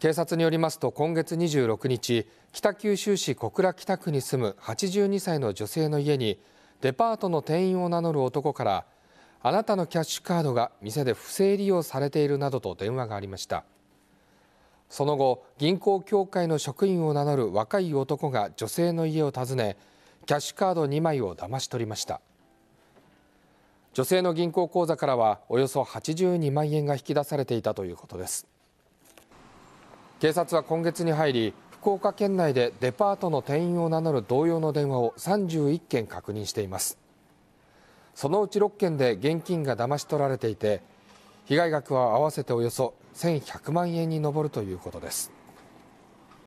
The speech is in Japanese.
警察によりますと今月26日北九州市小倉北区に住む82歳の女性の家にデパートの店員を名乗る男からあなたのキャッシュカードが店で不正利用されているなどと電話がありましたその後銀行協会の職員を名乗る若い男が女性の家を訪ねキャッシュカード2枚を騙し取りました女性の銀行口座からはおよそ82万円が引き出されていたということです警察は今月に入り福岡県内でデパートの店員を名乗る同様の電話を31件確認していますそのうち6件で現金が騙し取られていて被害額は合わせておよそ1100万円に上るということです